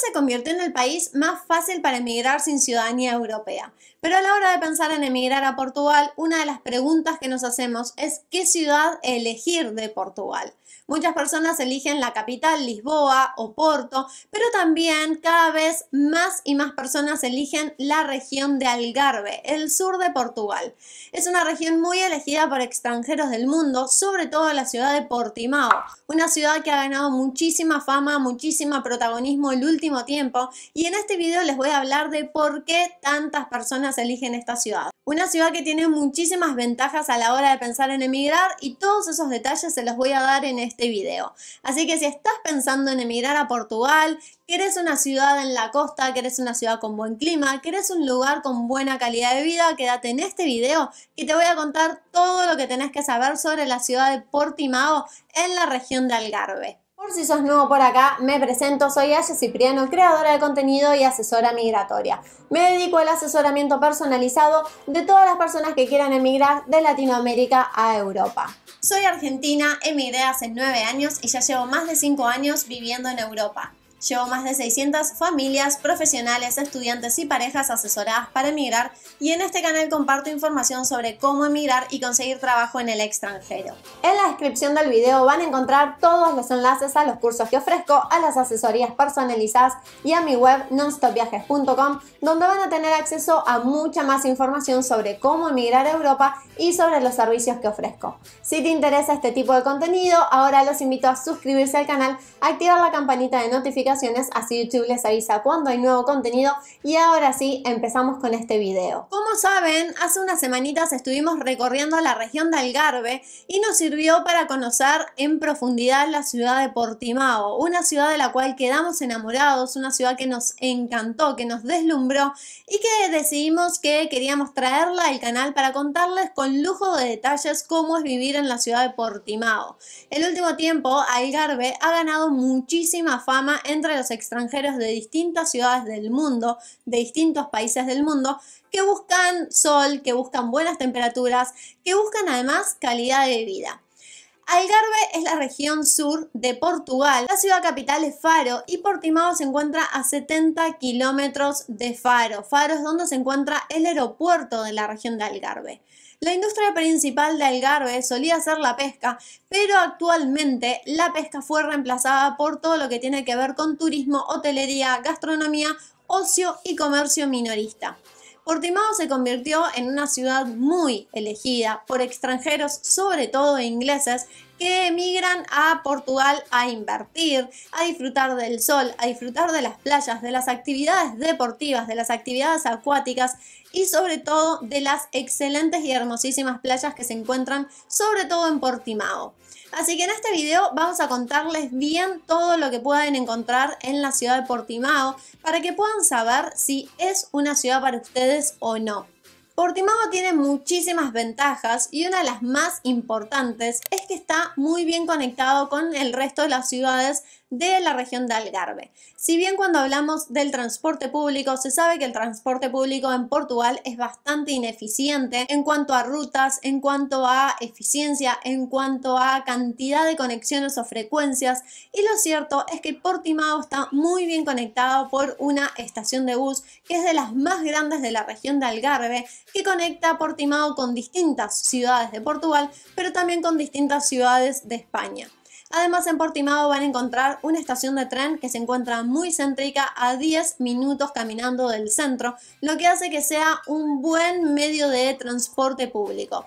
se convirtió en el país más fácil para emigrar sin ciudadanía europea. Pero a la hora de pensar en emigrar a Portugal, una de las preguntas que nos hacemos es qué ciudad elegir de Portugal. Muchas personas eligen la capital, Lisboa o Porto, pero también cada vez más y más personas eligen la región de Algarve, el sur de Portugal. Es una región muy elegida por extranjeros del mundo, sobre todo la ciudad de Portimao, una ciudad que ha ganado muchísima fama, muchísimo protagonismo el último tiempo y en este video les voy a hablar de por qué tantas personas eligen esta ciudad. Una ciudad que tiene muchísimas ventajas a la hora de pensar en emigrar y todos esos detalles se los voy a dar en este video. Así que si estás pensando en emigrar a Portugal, querés una ciudad en la costa, querés una ciudad con buen clima, querés un lugar con buena calidad de vida, quédate en este video y te voy a contar todo lo que tenés que saber sobre la ciudad de Portimao en la región de Algarve. Por si sos nuevo por acá, me presento, soy Aya Cipriano, creadora de contenido y asesora migratoria. Me dedico al asesoramiento personalizado de todas las personas que quieran emigrar de Latinoamérica a Europa. Soy argentina, emigré hace 9 años y ya llevo más de 5 años viviendo en Europa. Llevo más de 600 familias, profesionales, estudiantes y parejas asesoradas para emigrar y en este canal comparto información sobre cómo emigrar y conseguir trabajo en el extranjero. En la descripción del video van a encontrar todos los enlaces a los cursos que ofrezco, a las asesorías personalizadas y a mi web nonstopviajes.com donde van a tener acceso a mucha más información sobre cómo emigrar a Europa y sobre los servicios que ofrezco. Si te interesa este tipo de contenido, ahora los invito a suscribirse al canal, activar la campanita de notificaciones así YouTube les avisa cuando hay nuevo contenido. Y ahora sí, empezamos con este video. Como saben, hace unas semanitas estuvimos recorriendo la región de Algarve y nos sirvió para conocer en profundidad la ciudad de Portimao, una ciudad de la cual quedamos enamorados, una ciudad que nos encantó, que nos deslumbró y que decidimos que queríamos traerla al canal para contarles con lujo de detalles cómo es vivir en la ciudad de Portimao. El último tiempo, Algarve ha ganado muchísima fama en entre los extranjeros de distintas ciudades del mundo, de distintos países del mundo, que buscan sol, que buscan buenas temperaturas, que buscan además calidad de vida. Algarve es la región sur de Portugal, la ciudad capital es Faro y Portimao se encuentra a 70 kilómetros de Faro. Faro es donde se encuentra el aeropuerto de la región de Algarve. La industria principal de Algarve solía ser la pesca, pero actualmente la pesca fue reemplazada por todo lo que tiene que ver con turismo, hotelería, gastronomía, ocio y comercio minorista. Portimao se convirtió en una ciudad muy elegida por extranjeros, sobre todo ingleses, que emigran a Portugal a invertir, a disfrutar del sol, a disfrutar de las playas, de las actividades deportivas, de las actividades acuáticas y sobre todo de las excelentes y hermosísimas playas que se encuentran sobre todo en Portimao. Así que en este video vamos a contarles bien todo lo que pueden encontrar en la ciudad de Portimao para que puedan saber si es una ciudad para ustedes o no. Portimao tiene muchísimas ventajas y una de las más importantes es que está muy bien conectado con el resto de las ciudades de la región de Algarve. Si bien cuando hablamos del transporte público, se sabe que el transporte público en Portugal es bastante ineficiente en cuanto a rutas, en cuanto a eficiencia, en cuanto a cantidad de conexiones o frecuencias, y lo cierto es que Portimao está muy bien conectado por una estación de bus que es de las más grandes de la región de Algarve, que conecta Portimao con distintas ciudades de Portugal, pero también con distintas ciudades de España. Además, en Portimao van a encontrar una estación de tren que se encuentra muy céntrica a 10 minutos caminando del centro, lo que hace que sea un buen medio de transporte público.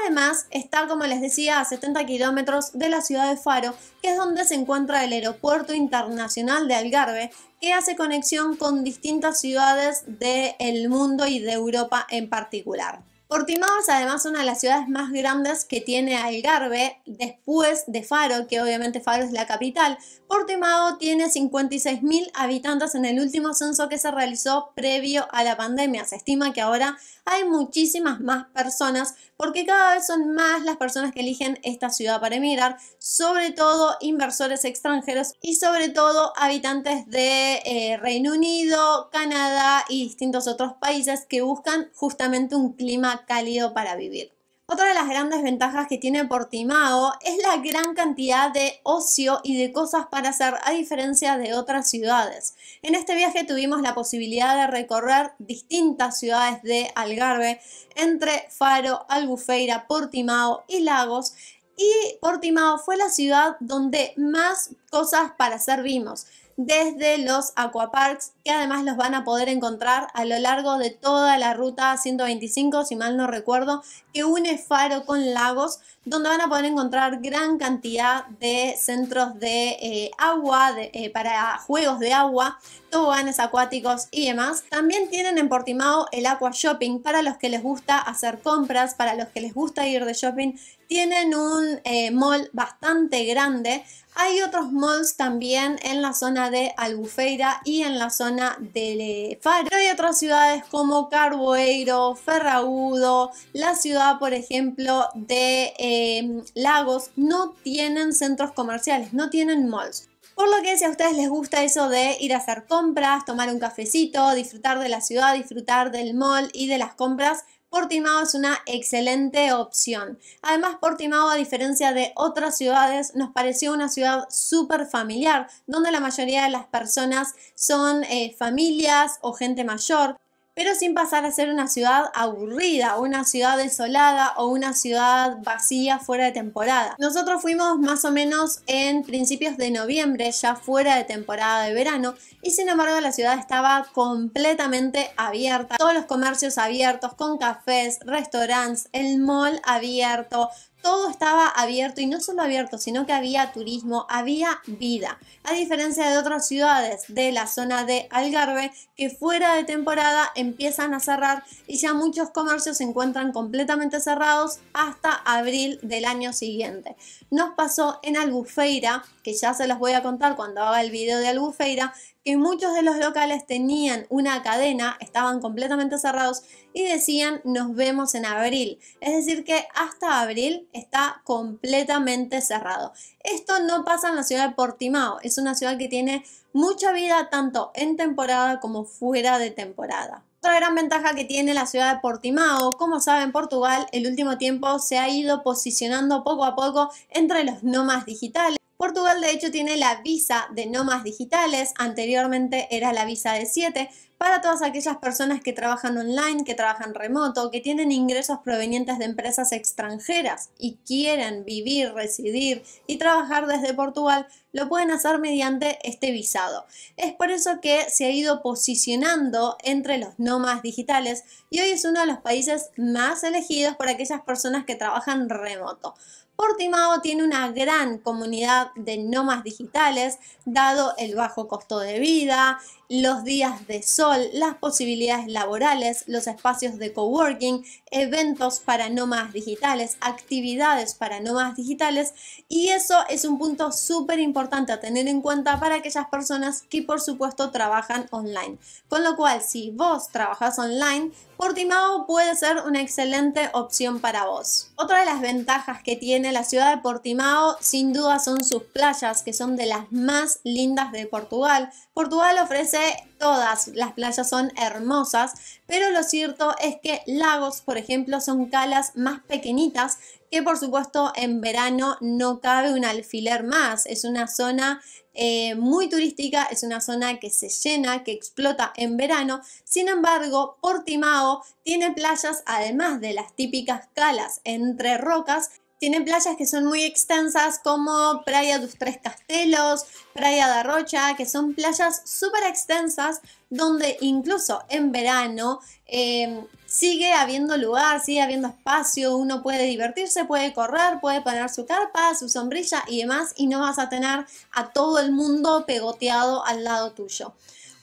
Además, está, como les decía, a 70 kilómetros de la ciudad de Faro, que es donde se encuentra el Aeropuerto Internacional de Algarve, que hace conexión con distintas ciudades del mundo y de Europa en particular. Portimao es además una de las ciudades más grandes que tiene Algarve, después de Faro, que obviamente Faro es la capital. Portimao tiene 56.000 habitantes en el último censo que se realizó previo a la pandemia. Se estima que ahora hay muchísimas más personas, porque cada vez son más las personas que eligen esta ciudad para emigrar, sobre todo inversores extranjeros y sobre todo habitantes de eh, Reino Unido, Canadá y distintos otros países que buscan justamente un clima cálido para vivir. Otra de las grandes ventajas que tiene Portimao es la gran cantidad de ocio y de cosas para hacer a diferencia de otras ciudades. En este viaje tuvimos la posibilidad de recorrer distintas ciudades de Algarve, entre Faro, Albufeira, Portimao y Lagos. Y Portimao fue la ciudad donde más cosas para hacer vimos desde los aquaparks que además los van a poder encontrar a lo largo de toda la ruta 125, si mal no recuerdo, que une Faro con Lagos, donde van a poder encontrar gran cantidad de centros de eh, agua, eh, para juegos de agua, toboganes acuáticos y demás. También tienen en Portimao el Aqua Shopping para los que les gusta hacer compras, para los que les gusta ir de shopping. Tienen un eh, mall bastante grande. Hay otros malls también en la zona de Albufeira y en la zona de Faro y otras ciudades como Carboeiro, Ferragudo, la ciudad, por ejemplo, de em, Lagos, no tienen centros comerciales, no tienen malls. Por lo que si a ustedes les gusta eso de ir a hacer compras, tomar un cafecito, disfrutar de la ciudad, disfrutar del mall y de las compras, Portimao es una excelente opción. Además, Portimao, a diferencia de otras ciudades, nos pareció una ciudad súper familiar, donde la mayoría de las personas son eh, familias o gente mayor pero sin pasar a ser una ciudad aburrida, una ciudad desolada o una ciudad vacía fuera de temporada. Nosotros fuimos más o menos en principios de noviembre, ya fuera de temporada de verano, y sin embargo la ciudad estaba completamente abierta, todos los comercios abiertos, con cafés, restaurantes, el mall abierto, todo estaba abierto y no solo abierto, sino que había turismo, había vida, a diferencia de otras ciudades de la zona de Algarve que fuera de temporada empiezan a cerrar y ya muchos comercios se encuentran completamente cerrados hasta abril del año siguiente. Nos pasó en Albufeira, que ya se los voy a contar cuando haga el video de Albufeira, que muchos de los locales tenían una cadena, estaban completamente cerrados y decían nos vemos en abril. Es decir, que hasta abril está completamente cerrado. Esto no pasa en la ciudad de Portimao, es una ciudad que tiene mucha vida tanto en temporada como fuera de temporada. Otra gran ventaja que tiene la ciudad de Portimao, como saben Portugal, el último tiempo se ha ido posicionando poco a poco entre los nomás digitales. Portugal de hecho tiene la visa de nomas digitales, anteriormente era la visa de 7, para todas aquellas personas que trabajan online, que trabajan remoto, que tienen ingresos provenientes de empresas extranjeras y quieren vivir, residir y trabajar desde Portugal, lo pueden hacer mediante este visado. Es por eso que se ha ido posicionando entre los nomas digitales y hoy es uno de los países más elegidos por aquellas personas que trabajan remoto. Portimao tiene una gran comunidad de nomas digitales, dado el bajo costo de vida, los días de sol, las posibilidades laborales, los espacios de coworking, eventos para nómadas digitales, actividades para nómadas digitales y eso es un punto súper importante a tener en cuenta para aquellas personas que por supuesto trabajan online. Con lo cual, si vos trabajas online, Portimao puede ser una excelente opción para vos. Otra de las ventajas que tiene la ciudad de Portimao sin duda son sus playas que son de las más lindas de Portugal. Portugal ofrece todas las playas son hermosas, pero lo cierto es que lagos, por ejemplo, son calas más pequeñitas que por supuesto en verano no cabe un alfiler más. Es una zona eh, muy turística, es una zona que se llena, que explota en verano. Sin embargo, Portimao tiene playas, además de las típicas calas entre rocas, tienen playas que son muy extensas como Praia dos Tres Castelos, Praia de Rocha, que son playas súper extensas donde incluso en verano em, sigue habiendo lugar, sigue habiendo espacio, uno puede divertirse, puede correr, puede poner su carpa, su sombrilla y demás y no vas a tener a todo el mundo pegoteado al lado tuyo.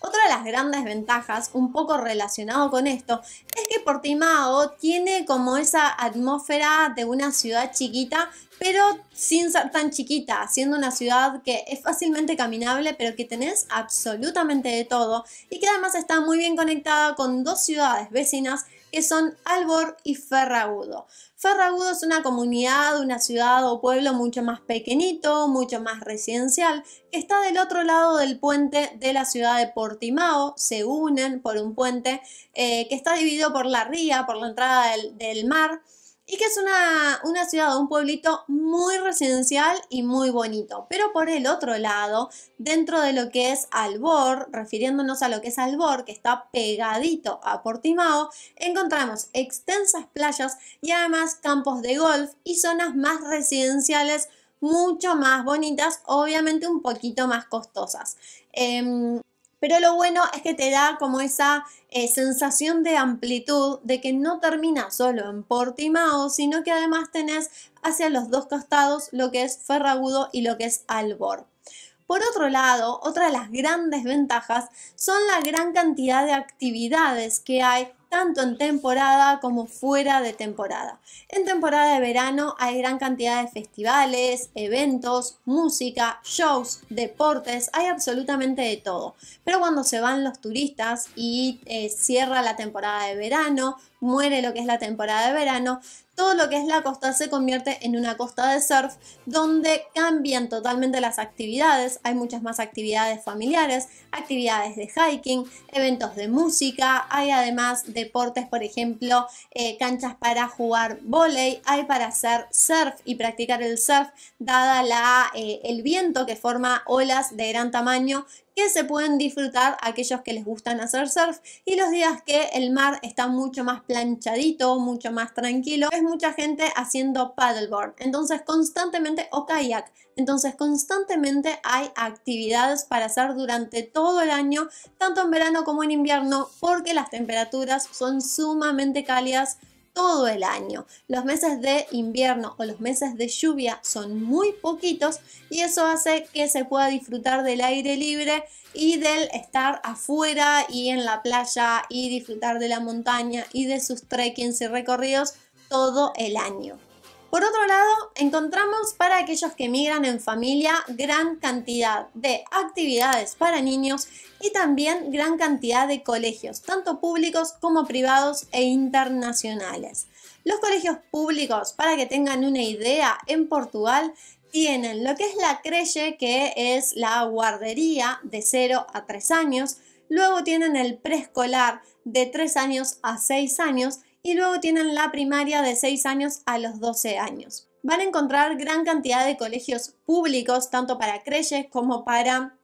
Otra de las grandes ventajas, un poco relacionado con esto, es que Portimao tiene como esa atmósfera de una ciudad chiquita, pero sin ser tan chiquita, siendo una ciudad que es fácilmente caminable, pero que tenés absolutamente de todo y que además está muy bien conectada con dos ciudades vecinas que son Albor y Ferragudo. Ferragudo es una comunidad, una ciudad o pueblo mucho más pequeñito, mucho más residencial, que está del otro lado del puente de la ciudad de Portimao, se unen por un puente eh, que está dividido por la ría, por la entrada del mar y que es una, una ciudad, un pueblito muy residencial y muy bonito. Pero por el otro lado, dentro de lo que es Albor, refiriéndonos a lo que es Albor, que está pegadito a Portimao, encontramos extensas playas y además campos de golf y zonas más residenciales mucho más bonitas, obviamente un poquito más costosas. Em, pero lo bueno es que te da como esa eh, sensación de amplitud, de que no termina solo en Portimao, sino que además tenés hacia los dos costados lo que es Ferragudo y lo que es Albor. Por otro lado, otra de las grandes ventajas son la gran cantidad de actividades que hay tanto en temporada como fuera de temporada. En temporada de verano hay gran cantidad de festivales, eventos, música, shows, deportes, hay absolutamente de todo. Pero cuando se van los turistas y eh, cierra la temporada de verano, muere lo que es la temporada de verano, todo lo que es la costa se convierte en una costa de surf donde cambian totalmente las actividades. Hay muchas más actividades familiares, actividades de hiking, eventos de música, hay además de deportes, por ejemplo, eh, canchas para jugar volei, hay para hacer surf y practicar el surf, dada la, eh, el viento que forma olas de gran tamaño que se pueden disfrutar aquellos que les gustan hacer surf y los días que el mar está mucho más planchadito, mucho más tranquilo, es mucha gente haciendo paddleboard, entonces constantemente o kayak, entonces constantemente hay actividades para hacer durante todo el año, tanto en verano como en invierno, porque las temperaturas son sumamente cálidas todo el año. Los meses de invierno o los meses de lluvia son muy poquitos y eso hace que se pueda disfrutar del aire libre y del estar afuera y en la playa y disfrutar de la montaña y de sus trekking y recorridos todo el año. Por otro lado, encontramos para aquellos que migran en familia gran cantidad de actividades para niños y también gran cantidad de colegios, tanto públicos como privados e internacionales. Los colegios públicos, para que tengan una idea, en Portugal tienen lo que es la creche, que es la guardería de 0 a 3 años, luego tienen el preescolar de 3 años a 6 años y luego tienen la primaria de 6 años a los 12 años. Van a encontrar gran cantidad de colegios públicos, tanto para creyes como para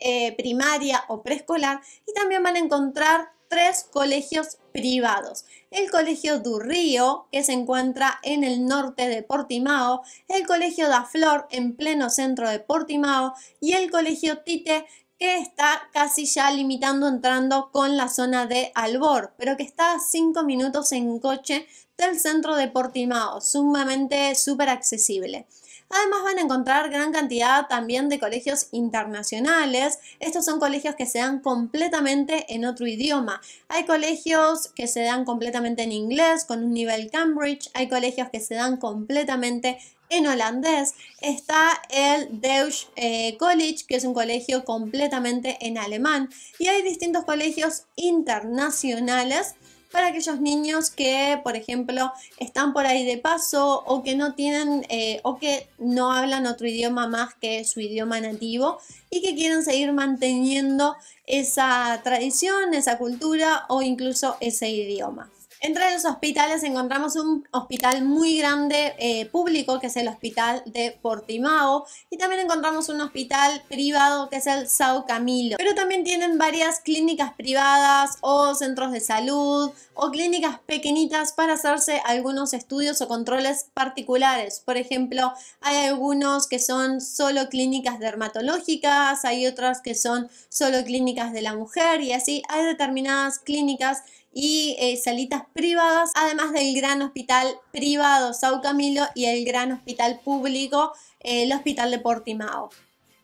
eh, primaria o preescolar, y también van a encontrar tres colegios privados. El Colegio Durrío, que se encuentra en el norte de Portimao, el Colegio Da Flor, en pleno centro de Portimao, y el Colegio Tite, que está casi ya limitando entrando con la zona de Albor, pero que está a 5 minutos en coche del centro de Portimao, sumamente súper accesible. Además van a encontrar gran cantidad también de colegios internacionales. Estos son colegios que se dan completamente en otro idioma. Hay colegios que se dan completamente en inglés con un nivel Cambridge. Hay colegios que se dan completamente en holandés, está el Deutsch eh, College, que es un colegio completamente en alemán, y hay distintos colegios internacionales para aquellos niños que, por ejemplo, están por ahí de paso o que no tienen eh, o que no hablan otro idioma más que su idioma nativo y que quieren seguir manteniendo esa tradición, esa cultura o incluso ese idioma. Entre los hospitales encontramos un hospital muy grande eh, público, que es el hospital de Portimao, y también encontramos un hospital privado, que es el Sao Camilo. Pero también tienen varias clínicas privadas o centros de salud o clínicas pequeñitas para hacerse algunos estudios o controles particulares. Por ejemplo, hay algunos que son solo clínicas dermatológicas, hay otras que son solo clínicas de la mujer y así hay determinadas clínicas y eh, salitas privadas, además del gran hospital privado Sao Camilo y el gran hospital público, eh, el Hospital de Portimao.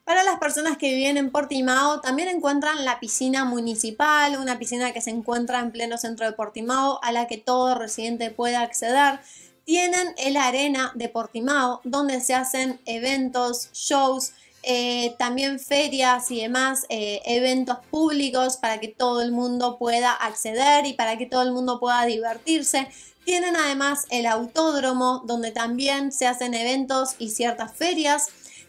Para las personas que viven en Portimao, también encuentran la piscina municipal, una piscina que se encuentra en pleno centro de Portimao, a la que todo residente puede acceder. Tienen el arena de Portimao, donde se hacen eventos, shows, eh, también ferias y demás eh, eventos públicos para que todo el mundo pueda acceder y para que todo el mundo pueda divertirse. Tienen además el autódromo donde también se hacen eventos y ciertas ferias.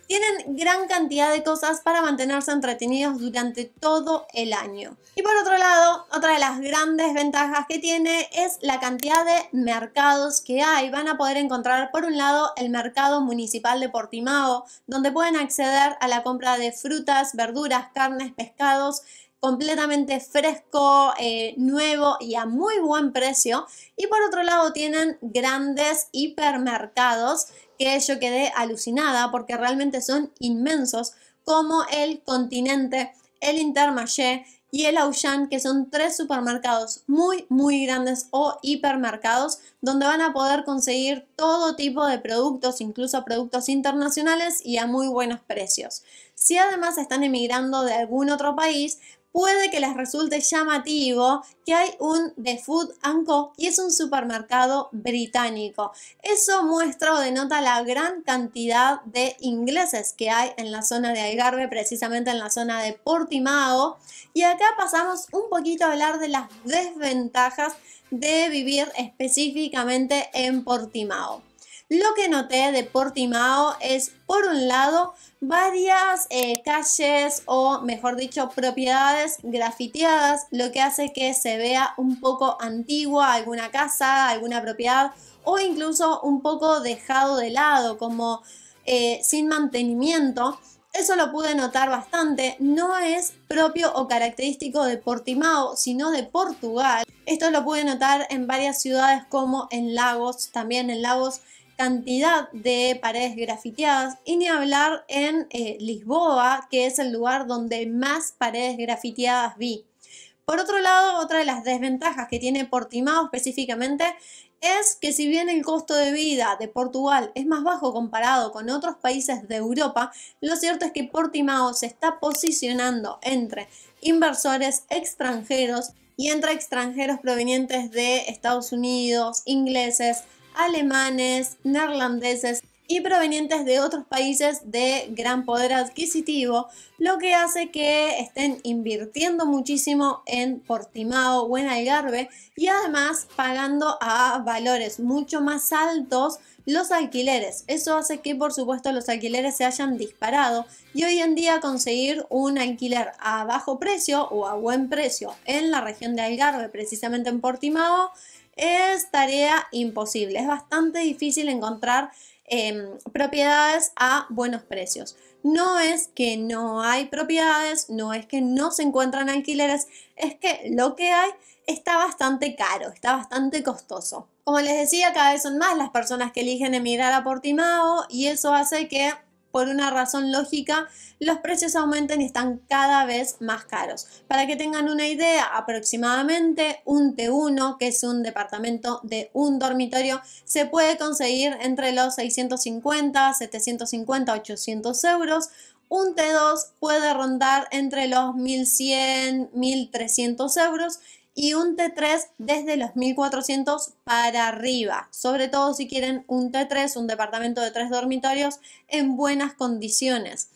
Tienen gran cantidad de cosas para mantenerse entretenidos durante todo el año. Y por otro lado, otra de las grandes ventajas que tiene es la cantidad de mercados que hay. Van a poder encontrar por un lado el mercado municipal de Portimao, donde pueden acceder a la compra de frutas, verduras, carnes, pescados, completamente fresco, eh, nuevo y a muy buen precio. Y por otro lado tienen grandes hipermercados que yo quedé alucinada porque realmente son inmensos, como el Continente, el Intermarché y el Auchan, que son tres supermercados muy, muy grandes o hipermercados, donde van a poder conseguir todo tipo de productos, incluso productos internacionales y a muy buenos precios. Si además están emigrando de algún otro país, puede que les resulte llamativo que hay un The Food and y es un supermercado británico. Eso muestra o denota la gran cantidad de ingleses que hay en la zona de Algarve, precisamente en la zona de Portimao. Y acá pasamos un poquito a hablar de las desventajas de vivir específicamente en Portimao. Lo que noté de Portimao es, por un lado, varias eh, calles o, mejor dicho, propiedades grafiteadas, lo que hace que se vea un poco antigua alguna casa, alguna propiedad o incluso un poco dejado de lado, como eh, sin mantenimiento. Eso lo pude notar bastante, no es propio o característico de Portimao, sino de Portugal. Esto lo pude notar en varias ciudades como en Lagos, también en Lagos cantidad de paredes grafiteadas y ni hablar en eh, Lisboa, que es el lugar donde más paredes grafiteadas vi. Por otro lado, otra de las desventajas que tiene Portimao específicamente es que si bien el costo de vida de Portugal es más bajo comparado con otros países de Europa, lo cierto es que Portimao se está posicionando entre inversores extranjeros y entre extranjeros provenientes de Estados Unidos, ingleses, alemanes, neerlandeses y provenientes de otros países de gran poder adquisitivo, lo que hace que estén invirtiendo muchísimo en Portimao o en Algarve y además pagando a valores mucho más altos los alquileres. Eso hace que por supuesto los alquileres se hayan disparado y hoy en día conseguir un alquiler a bajo precio o a buen precio en la región de Algarve, precisamente en Portimao, es tarea imposible. Es bastante difícil encontrar em, propiedades a buenos precios. No es que no hay propiedades, no es que no se encuentran alquileres, es que lo que hay está bastante caro, está bastante costoso. Como les decía, cada vez son más las personas que eligen emigrar a Portimao y eso hace que por una razón lógica, los precios aumentan y están cada vez más caros. Para que tengan una idea, aproximadamente un T1, que es un departamento de un dormitorio, se puede conseguir entre los 650, 750, 800 euros. Un T2 puede rondar entre los 1100, 1300 euros y un T3 desde los 1400 para arriba, sobre todo si quieren un T3, un departamento de tres dormitorios en buenas condiciones.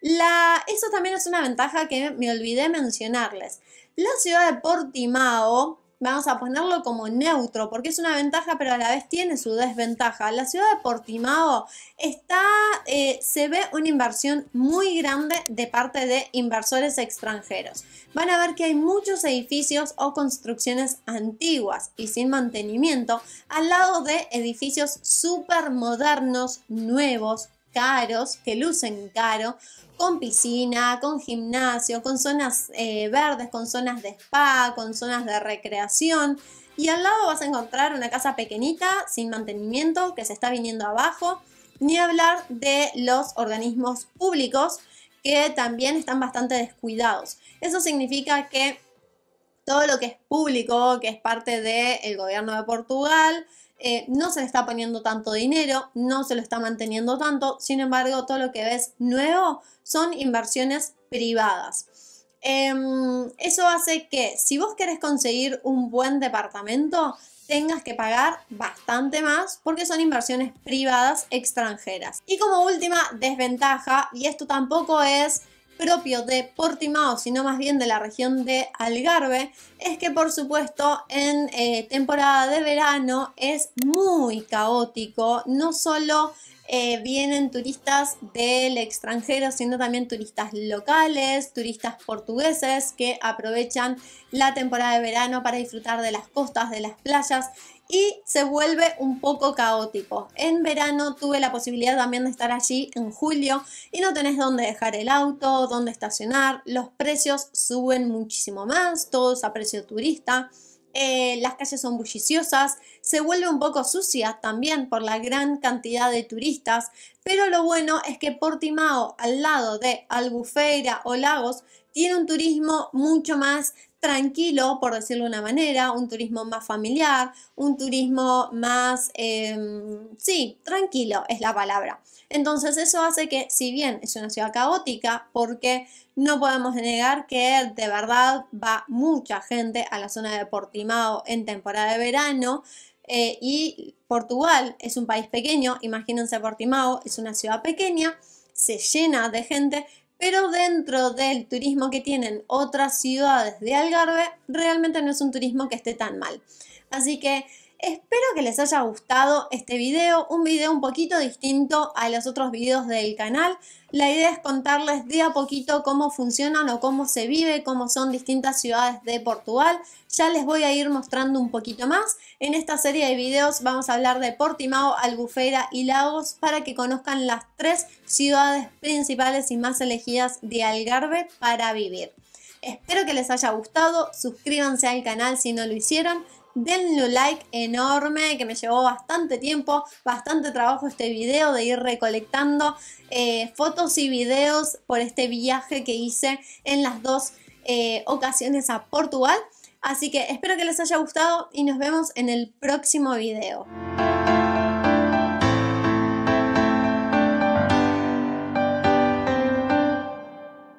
La, eso también es una ventaja que me olvidé mencionarles. La ciudad de Portimao vamos a ponerlo como neutro, porque es una ventaja, pero a la vez tiene su desventaja. La ciudad de Portimao está, eh, se ve una inversión muy grande de parte de inversores extranjeros. Van a ver que hay muchos edificios o construcciones antiguas y sin mantenimiento al lado de edificios súper modernos, nuevos, caros, que lucen caro, con piscina, con gimnasio, con zonas eh, verdes, con zonas de spa, con zonas de recreación. Y al lado vas a encontrar una casa pequeñita, sin mantenimiento, que se está viniendo abajo. Ni hablar de los organismos públicos, que también están bastante descuidados. Eso significa que todo lo que es público, que es parte del el gobierno de Portugal, eh, no se le está poniendo tanto dinero, no se lo está manteniendo tanto, sin embargo todo lo que ves nuevo son inversiones privadas. Em, eso hace que si vos querés conseguir un buen departamento, tengas que pagar bastante más porque son inversiones privadas extranjeras. Y como última desventaja, y esto tampoco es propio de Portimao, sino más bien de la región de Algarve, es que por supuesto en eh, temporada de verano es muy caótico, no solo eh, vienen turistas del extranjero, siendo también turistas locales, turistas portugueses que aprovechan la temporada de verano para disfrutar de las costas, de las playas y se vuelve un poco caótico. En verano tuve la posibilidad también de estar allí en julio y no tenés dónde dejar el auto, dónde estacionar, los precios suben muchísimo más, todos a precio turista. Eh, las calles son bulliciosas, se vuelve un poco sucia también por la gran cantidad de turistas, pero lo bueno es que Portimao, al lado de Albufeira o Lagos, tiene un turismo mucho más tranquilo, por decirlo de una manera, un turismo más familiar, un turismo más, em, sí, tranquilo es la palabra. Entonces eso hace que, si bien es una ciudad caótica, porque no podemos negar que de verdad va mucha gente a la zona de Portimao en temporada de verano, eh, y Portugal es un país pequeño, imagínense Portimao, es una ciudad pequeña, se llena de gente pero dentro del turismo que tienen otras ciudades de Algarve, realmente no es un turismo que esté tan mal. Así que Espero que les haya gustado este video, un video un poquito distinto a los otros videos del canal. La idea es contarles de a poquito cómo funcionan o cómo se vive, cómo son distintas ciudades de Portugal. Ya les voy a ir mostrando un poquito más. En esta serie de videos vamos a hablar de Portimao, Albufeira y Lagos para que conozcan las tres ciudades principales y más elegidas de Algarve para vivir. Espero que les haya gustado, suscríbanse al canal si no lo hicieron denle un like enorme que me llevó bastante tiempo, bastante trabajo este video de ir recolectando eh, fotos y videos por este viaje que hice en las dos eh, ocasiones a Portugal. Así que espero que les haya gustado y nos vemos en el próximo video.